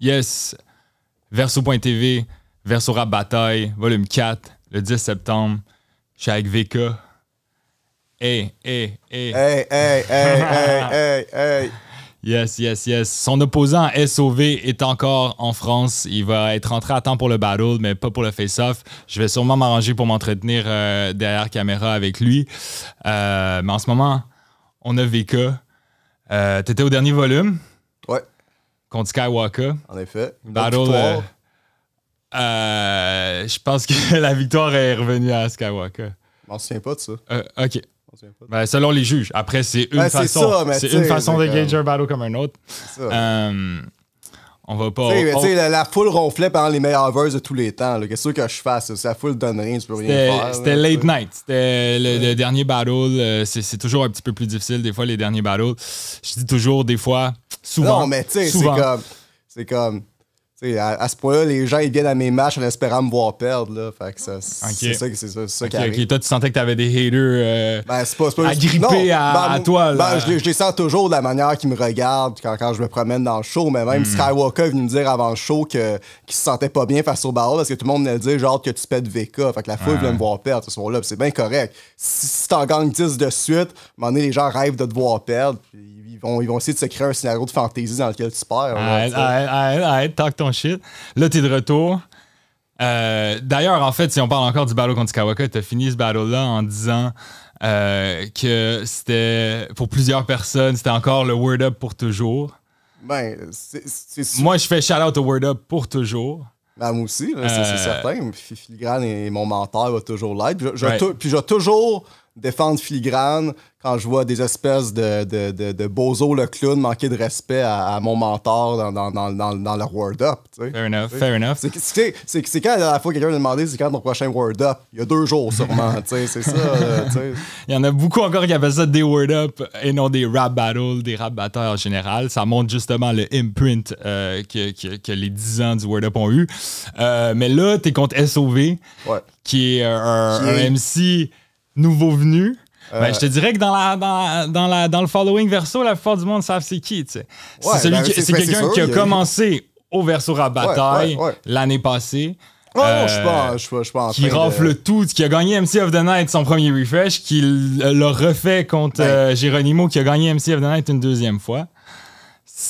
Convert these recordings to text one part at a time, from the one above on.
Yes! Verso.tv, Verso Rap Bataille, volume 4, le 10 septembre. Je suis avec VK. Hey, hey, hey. Hey, hey, hey, hey, hey, hey. Yes, yes, yes. Son opposant SOV est encore en France. Il va être rentré à temps pour le battle, mais pas pour le face-off. Je vais sûrement m'arranger pour m'entretenir euh, derrière caméra avec lui. Euh, mais en ce moment, on a VK. Euh, t'étais au dernier volume. Ouais contre Skywalker. En effet. Battle. Euh, euh, je pense que la victoire est revenue à Skywalker. On se souvient pas de ça. Euh, ok. Ben, selon les juges. Après, c'est une ben, façon, d'engager une façon de un battle comme un autre. C'est ça. Euh, on va pas. la, foule ronflait pendant les meilleurs verses de tous les temps. Qu'est-ce que je fasse? Si la foule donne rien, tu peux rien faire. C'était late night. C'était le, dernier battle. Euh, c'est toujours un petit peu plus difficile, des fois, les derniers battles. Je dis toujours, des fois, souvent. Non, mais tu sais, c'est comme. C'est comme à, à, ce point-là, les gens viennent à mes matchs en espérant me voir perdre. Là. Fait que ça, c'est ça, c'est ça, qui arrive. Et Toi, tu sentais que t'avais des haters euh, ben, c'est pas, c'est pas agrippés ben, à, toi. Ben, je, les sens toujours de la manière qu'ils me regardent quand, je me promène dans le show. Mais même hmm. Skywalker vient me dire avant le show que, qu'il se sentait pas bien face au barreau parce que tout le monde me dit genre que tu pètes VK. Fait que la foule voulait me voir perdre ce soir-là. c'est bien correct. Si, t'en gagnes 10 de suite, à les gens rêvent de te voir perdre ils vont essayer de se créer un scénario de fantaisie dans lequel tu perds. Arrête, talk ton shit. Là, t'es de retour. Euh, d'ailleurs, en fait, si on parle encore du battle contre Kawaka, t'as fini ce battle-là en disant euh, que c'était, pour plusieurs personnes, c'était encore le word up pour toujours. Ben, c'est Moi, je fais shout-out au word up pour toujours. Ben, moi aussi, c'est euh, certain. Filigrane est mon mentor, va toujours l'être. Puis j'ai toujours défendre filigrane quand je vois des espèces de, de, de, bozo le clown manquer de respect à, mon mentor dans, dans, dans, le Word Up. Fair enough, fair enough. C'est, quand la dernière fois quelqu'un m'a demandé c'est quand mon prochain Word Up Il y a deux jours sûrement, c'est ça. Euh, Il y en a beaucoup encore qui appellent ça des Word Up et non des rap battles, des rap batteurs en général. Ça montre justement le imprint euh, que, que, les 10 ans du Word Up ont eu. Euh, mais là, t'es contre SOV, qui est un, qui est... un MC nouveau venu. Euh, ben, je te dirais que dans, la, dans, la, dans le following verso, la plupart du monde savent c'est qui. c'est quelqu'un qui a commencé au verso à bataille l'année passée. je pas Qui de... rafle tout, qui a gagné MC of the Night son premier refresh, qui l'a euh, refait contre euh, qui a gagné MC of the Night une deuxième fois.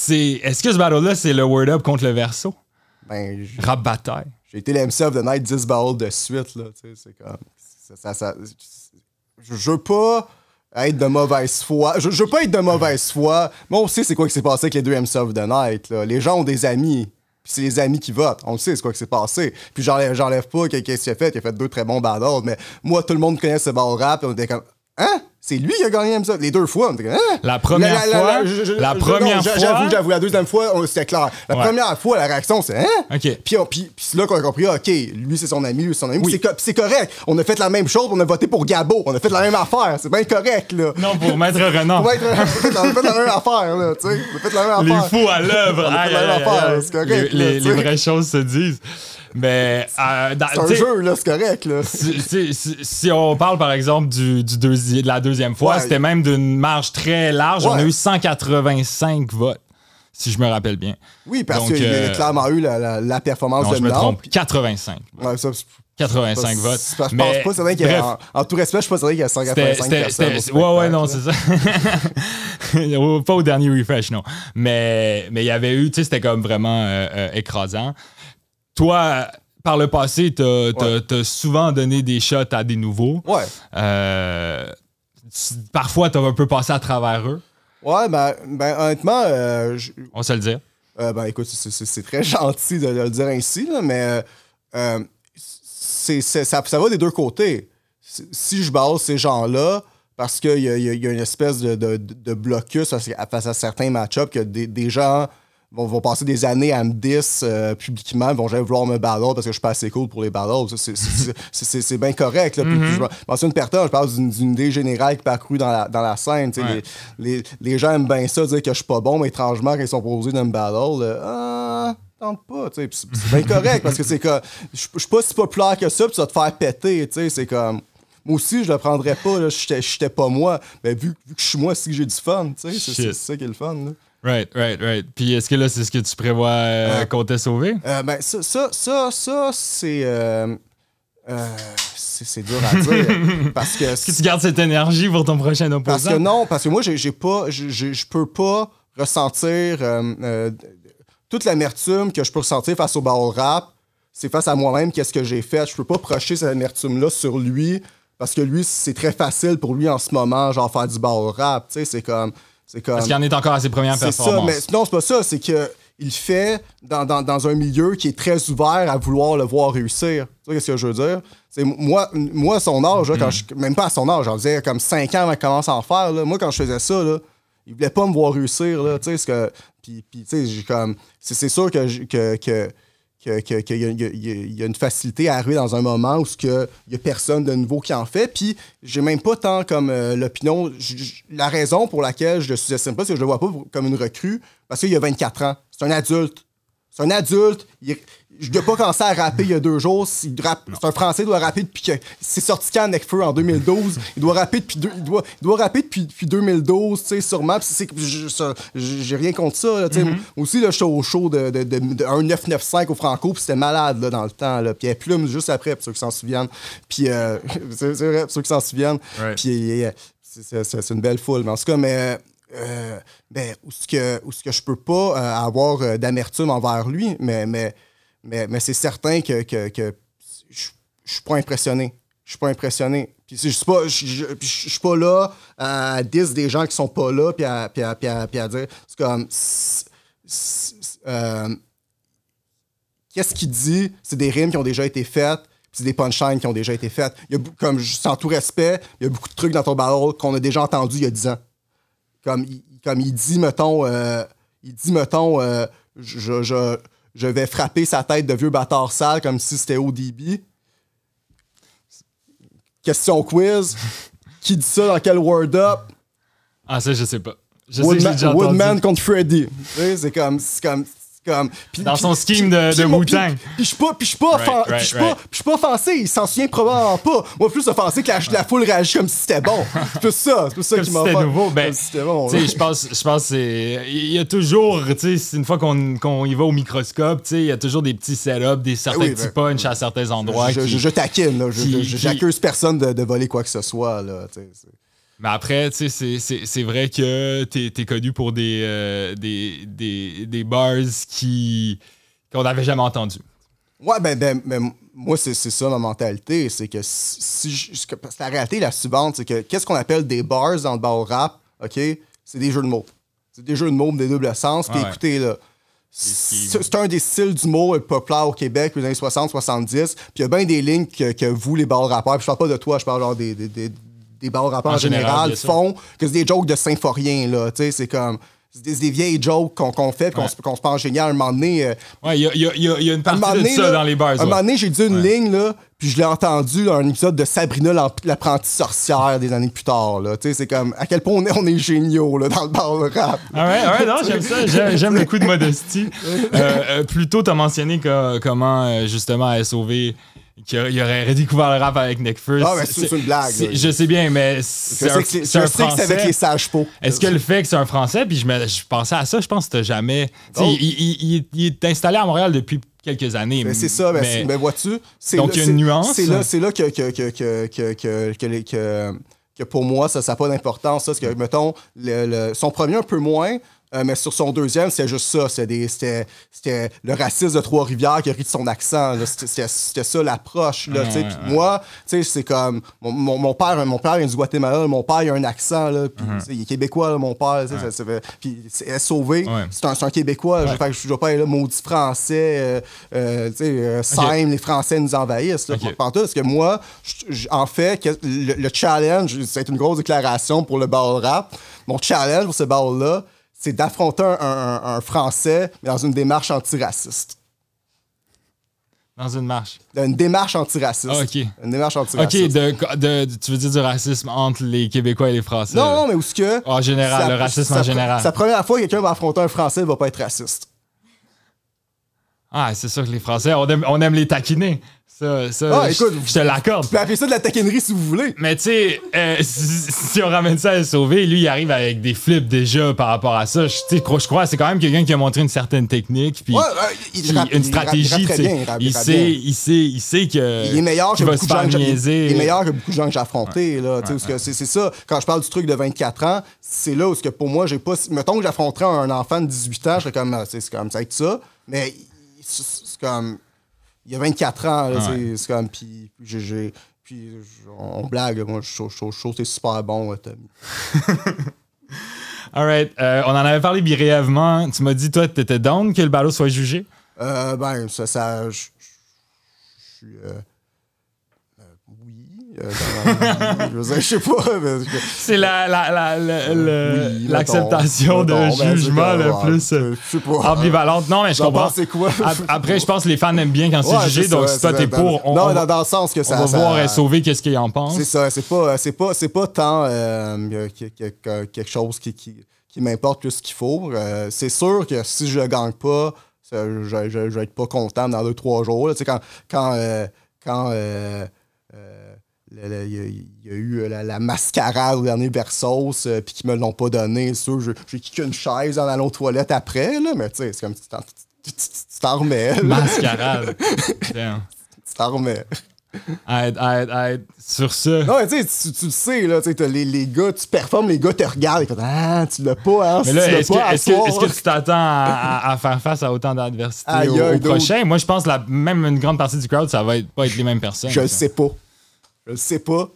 Est-ce que ce battle-là, c'est le word up contre le verso? Ben, Rap bataille. J'ai été le MC of the Night 10 battles de suite, là. C'est comme. ça, ça je veux pas être de mauvaise foi. Je, veux pas être de mauvaise foi, mais on sait c'est quoi qui s'est passé avec les deux m of the Night. Les gens ont des amis. c'est les amis qui votent. On le sait, c'est quoi qui s'est passé. Puis j'enlève, j'enlève pas qu'est-ce qu'il a fait. Il a fait deux très bons battles. Mais moi, tout le monde connaît ce bon rap. Et on était comme, hein? C'est lui qui a gagné ça les deux fois. Hein? La première fois, la première fois, j'avoue, j'avoue, la deuxième fois, c'était clair. La première fois, la réaction, c'est hein. Puis, puis, là qu'on a compris, ok, lui c'est son ami, c'est son ami, c'est correct. On a fait la même chose, on a voté pour Gabo, on a fait la même affaire, c'est bien correct là. Non, pour Maître Renan. on a fait la même affaire là, tu sais, on a fait la même affaire. Les fous à l'œuvre. Les vraies choses se disent. Mais euh, c'est un jeu, c'est correct. Si, on parle par exemple du, du de la deuxième fois, c'était même d'une marge très large. On a eu 185 votes, si je me rappelle bien. Oui, parce qu'il euh, y a euh, clairement eu la, performance de je me trompe, 85. 85 votes. Je pense pas, c'est vrai qu'il y a, en, tout respect, je suis pas qu'il y a 185 c'était, personnes. ouais, ouais, non, c'est ça. pas au dernier refresh, non. Mais il y avait eu, tu sais, c'était comme vraiment euh, écrasant toi, par le passé, tu as, souvent donné des shots à des nouveaux. Ouais. Euh, parfois, tu as un peu passé à travers eux. Ouais, ben, ben honnêtement. Euh, On se le dire. Euh, ben écoute, c'est très gentil de, le dire ainsi, mais ça, va des deux côtés. Si je base ces gens-là, parce qu'il y, a, une espèce de, blocus face à, certains match-ups, que des, des gens vont, vont passer des années à me dis euh, publiquement, vont jamais vouloir me battre parce que je suis pas assez cool pour les battles. C'est bien correct. Là. Puis, mm -hmm. je parle d'une idée générale qui parcourue dans la, dans la scène. Les, les, gens aiment bien ça, dire que je suis pas bon, mais étrangement, quand ils sont proposés d'un battle, là, euh, ah, tente pas, c'est bien correct parce que c'est comme, je suis pas si populaire que ça, puis ça va te faire péter, c'est comme, moi aussi, je le prendrais pas, je j'étais pas moi. Mais vu, que je suis moi, c'est que j'ai du fun, C'est ça qui est le fun, Right, right, right. Puis est-ce que là, c'est ce que tu prévois euh, euh, qu'on t'ait sauvé? Euh, ben, ça, ça, ça, ça c'est. c'est dur à dire. parce que. Est-ce que tu gardes cette énergie pour ton prochain opposant? Parce que non, parce que moi, j'ai pas. Je peux pas ressentir toute l'amertume que je peux ressentir face au ball rap. C'est face à moi-même qu'est-ce que j'ai fait. Je peux pas projeter cette amertume-là sur lui. Parce que lui, c'est très facile pour lui en ce moment, genre faire du ball rap. Tu sais, c'est comme parce qu'il en est encore à ses premières performances. Ça, mais non, c'est pas ça. C'est que il fait dans, dans, un milieu qui est très ouvert à vouloir le voir réussir. Tu sais ce que je veux dire? C'est moi, moi, son âge, mm-hmm. même pas à son âge, j'en disais comme 5 ans avant qu'il commence à en faire. Moi, quand je faisais ça, là, il voulait pas me voir réussir. tu sais, puis, tu sais, c'est, sûr que, que qu'il y, a une facilité à arriver dans un moment où il n'y a personne de nouveau qui en fait. Puis, j'ai même pas tant comme euh, l'opinion. La raison pour laquelle je ne sous-estime pas, c'est que je le vois pas comme une recrue, parce qu'il y a 24 ans. C'est un adulte un adulte. je dois pas commencé à rapper il y a deux jours. C'est un Français, doit rapper depuis que. C'est sorti avec feu en 2012. Il doit rapper depuis, il doit, rapper depuis, depuis 2012, tu sais, sûrement. J'ai rien contre ça. Mm-hmm. Aussi, le show show de, de, de, 1995 au Franco, puis c'était malade dans le temps. Là. Puis elle juste après, pour ceux qui s'en souviennent. Puis, euh, c'est vrai, pour ceux qui s'en souviennent. Euh, c'est une belle foule. Mais en tout cas, mais euh, ou euh, ben, ce que, où ce que je peux pas euh, avoir euh, d'amertume envers lui, mais, mais, mais, c'est certain que, je, ne suis pas impressionné. Je suis pas impressionné. Puis je suis pas, suis pas là à dire des gens qui sont pas là, puis à, dire. comme. Qu'est-ce qu'il dit? C'est des rimes qui ont déjà été faites c'est des punchlines qui ont déjà été faites. Il y a, sans tout respect, il y a beaucoup de trucs dans ton barrel qu'on a déjà entendu il y a 10 ans. Comme, il, comme il dit, mettons, euh, il dit, mettons, euh, je, vais frapper sa tête de vieux bâtard sale comme si c'était ODB. Question quiz. Qui dit ça dans quel word up? Ah, ça, je sais pas. Je Woodman, sais Woodman contre Freddy. c'est comme, c'est comme comme, dans son scheme de, de Wu-Tang. Puis je suis pas, pas, pas, offensé, il s'en souvient probablement pas. Moi, plus offensé que la, la foule réagit comme si c'était bon. C'est tout ça, c'est tout ça qui m'a fait. nouveau, ben, c'était bon. Tu sais, je pense, je pense c'est. Il y a toujours, tu sais, une fois qu'on y va au microscope, tu sais, il y a toujours des petits setups, des petits ben, punches à certains endroits. Je, je, taquine, là. j'accuse personne de, voler quoi que ce soit, là. Mais après, tu sais, c'est vrai que t'es es connu pour euh, des, des, bars qui qu'on n'avait jamais entendus. Ouais, ben, ben, ben moi, c'est ça ma mentalité. C'est que si je, la réalité la suivante, c'est que qu'est-ce qu'on appelle des bars dans le bar rap, OK? C'est des jeux de mots. C'est des jeux de mots, des doubles sens. Puis écoutez, là. C'est un des styles du mot euh, populaire au Québec, les années 60-70. Puis il y a bien des lignes que, que, vous, les bars rappeurs, je parle pas de toi, je parle genre des des bars rap en, général, font que c'est des jokes de symphorien, là. Tu sais, c'est comme. Des, des, vieilles jokes qu'on qu fait, qu'on se pense génial. À un moment donné. Euh, ouais, il y a, y, a, y a, une partie de ça dans les bars. Un moment donné, j'ai dit une ligne, là, puis je l'ai entendu dans un épisode de Sabrina, l'apprentie sorcière des années plus tard. tu sais C'est comme à quel point on est, on est géniaux là, dans le bar rap. Ah ouais, ouais, non, j'aime ça. J'aime le coup de modestie. Euh, euh plus tu as mentionné comment, euh, justement, elle SOV qu'il aurait redécouvert le rap avec First. Ah, mais c'est une blague. je sais bien, mais c'est un, avec les sages peaux. Est-ce que le fait que c'est un français, puis je, me, je pensais à ça, je pense que t'as jamais. Oh. Il, il, est installé à Montréal depuis quelques années. Mais c'est ça, mais, mais, vois-tu. Donc il y a une nuance. Hein. C'est là, que, que, que, que, que, pour moi, ça n'a pas d'importance. Parce que, mettons, le, le, son premier un peu moins, euh, mais sur son deuxième, c'était juste ça. C'était le raciste de Trois-Rivières qui rit de son accent. C'était ça l'approche. Moi, c'est comme mon, père, mon père est du Guatemala, mon père a un accent. Là, mm-hmm. Il est québécois, mon père. Puis c'est sauvé. C'est un, un, québécois. Je ne pas être maudit français. Euh, euh, euh les Français nous envahissent. Là, parce que moi, en fait, le, le challenge, c'est une grosse déclaration pour le ball rap. Mon challenge pour ce ball-là, c'est d'affronter un, Français dans une démarche antiraciste. Dans une marche. Une démarche antiraciste. Ah, OK. Une démarche antiraciste. OK, de, de, tu veux dire du racisme entre les Québécois et les Français? Non, non, mais où ce que. En général, le racisme en général. C'est la première fois que quelqu'un va affronter un Français, il va pas être raciste. Ah, c'est sûr que les Français, on aime, les taquiner. Ça, ça, ah, je te l'accorde. Tu peux appeler ça de la taquinerie si vous voulez. Mais tu sais, euh, si, on ramène ça à le sauver, lui, il arrive avec des flips déjà par rapport à ça. Je, je crois c'est quand même quelqu'un qui a montré une certaine technique, puis une stratégie. Il, il, sait, bien. il, sait, il, que. Il est meilleur, que, beaucoup il est meilleur que beaucoup de gens que j'ai affrontés. c'est ça. Quand je parle du truc de 24 ans, c'est là où que pour moi, j'ai pas. Mettons que j'affronterais un enfant de 18 ans, comme, ah, c'est comme ça avec ça. Mais c'est comme. Il y a 24 ans, c'est comme. Puis, j'ai. Puis, on blague, moi, je trouve que super bon, euh, Tommy. Alright, euh, on en avait parlé brièvement. Tu m'as dit, toi, t'étais down que le ballot soit jugé? Euh, ben, ça. ça je suis. Euh, oui. Euh, je sais pas. C'est l'acceptation la, de ben, jugement le plus euh, ambivalente. Non, mais je comprends. Après, je pense que les fans aiment bien quand c'est jugé, donc si toi t'es pour, on, va voir et sauver qu'est-ce qu'ils en pensent. C'est ça, c'est pas, pas, pas tant euh, quelque chose qui, m'importe que ce qu'il faut. c'est sûr que si je gagne pas, je, vais être pas content dans deux, trois jours. quand. quand, quand il y, a eu euh, la, mascarade au dernier Versos, euh, puis qu'ils me l'ont pas donné. C'est sûr, j'ai kické une chaise en allant aux toilettes après, là, mais tu sais, c'est comme tu t'en remets. Mascarade. tu t'en remets. Aide, aide, Sur ce. Non, tu sais, tu le sais, là, tu les, les gars, tu performes, les gars te regardent, et ah, tu l'as pas, hein, Mais là, est-ce que, tu t'attends à, faire face à autant d'adversité ah, au, prochain? Moi, je pense que même une grande partie du crowd, ça va pas être les mêmes personnes. Je le sais pas. Je le sais pas.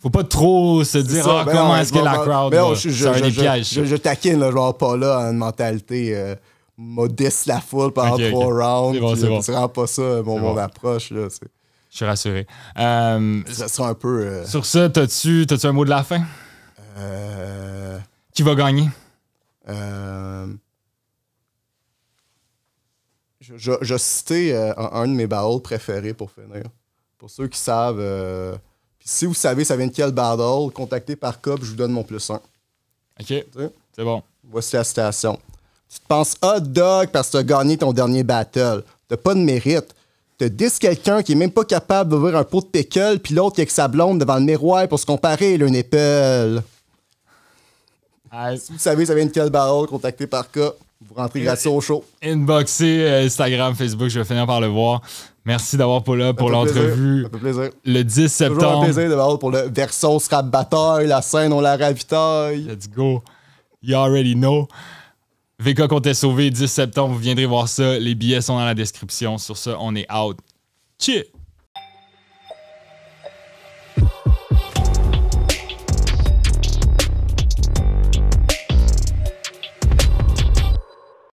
Faut pas trop se dire ah, ben comment est-ce que ben la crowd. Ben je, je, taquine, le genre pas là, une mentalité euh, modeste la foule pendant trois rounds. Bon, ne euh, bon. pas ça, mon, approche. Là, je suis rassuré. Euh, ça sera un peu. Sur ça, as tu un mot de la fin? Qui va gagner? Je, je, un, de mes battles préférés pour finir. Pour ceux qui savent, si vous savez ça vient de quel battle, contactez par cop, je vous donne mon plus 1. OK. C'est bon. Voici la citation. Tu te penses hot dog parce que tu as gagné ton dernier battle. T'as pas de mérite. Tu dis quelqu'un qui est même pas capable d'ouvrir un pot de pickle, puis l'autre qui est avec sa blonde devant le miroir pour se comparer, le épelle. Si vous savez ça vient de quel battle, contactez par cas. Vous rentrez grâce au show. Inboxer euh, Instagram, Facebook, je vais finir par le voir. Merci d'avoir là pour l'entrevue. Ça fait plaisir. Le 10 septembre. Toujours un plaisir de pour le verso Rap Bataille, la scène, on la ravitaille. Let's go. You already know. VK Comptait Sauvé, 10 septembre, vous viendrez voir ça. Les billets sont dans la description. Sur ce, on est out. Cheers!